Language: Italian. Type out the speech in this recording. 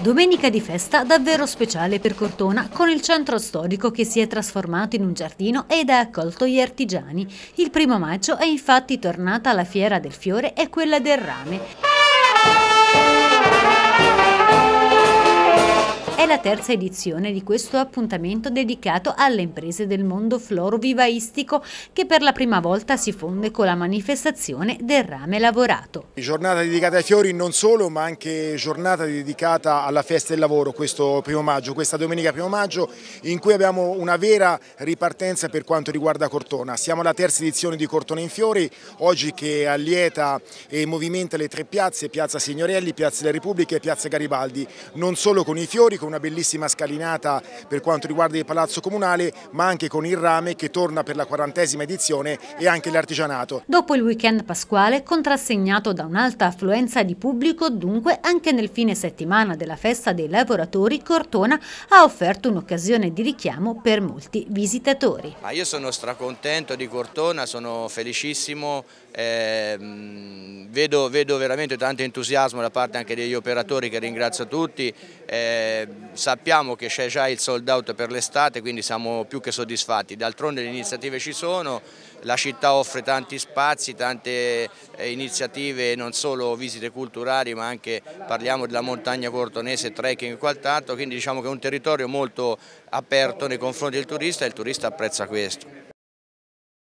Domenica di festa davvero speciale per Cortona, con il centro storico che si è trasformato in un giardino ed ha accolto gli artigiani. Il primo maggio è infatti tornata la fiera del fiore e quella del rame. È la terza edizione di questo appuntamento dedicato alle imprese del mondo florovivaistico che per la prima volta si fonde con la manifestazione del rame lavorato. Giornata dedicata ai fiori non solo ma anche giornata dedicata alla festa del lavoro questo primo maggio, questa domenica primo maggio in cui abbiamo una vera ripartenza per quanto riguarda Cortona. Siamo alla terza edizione di Cortona in fiori, oggi che allieta e movimenta le tre piazze, piazza Signorelli, piazza della Repubblica e piazza Garibaldi, non solo con i fiori, con una bellissima scalinata per quanto riguarda il Palazzo Comunale, ma anche con il rame che torna per la quarantesima edizione e anche l'artigianato. Dopo il weekend pasquale, contrassegnato da un'alta affluenza di pubblico, dunque anche nel fine settimana della festa dei lavoratori, Cortona ha offerto un'occasione di richiamo per molti visitatori. Ma io sono stracontento di Cortona, sono felicissimo, eh, vedo, vedo veramente tanto entusiasmo da parte anche degli operatori che ringrazio tutti, eh, sappiamo che c'è già il sold out per l'estate, quindi siamo più che soddisfatti. D'altronde le iniziative ci sono, la città offre tanti spazi, tante eh, iniziative, non solo visite culturali, ma anche parliamo della montagna cortonese, trekking e quant'altro, quindi diciamo che è un territorio molto aperto nei confronti del turista e il turista apprezza questo.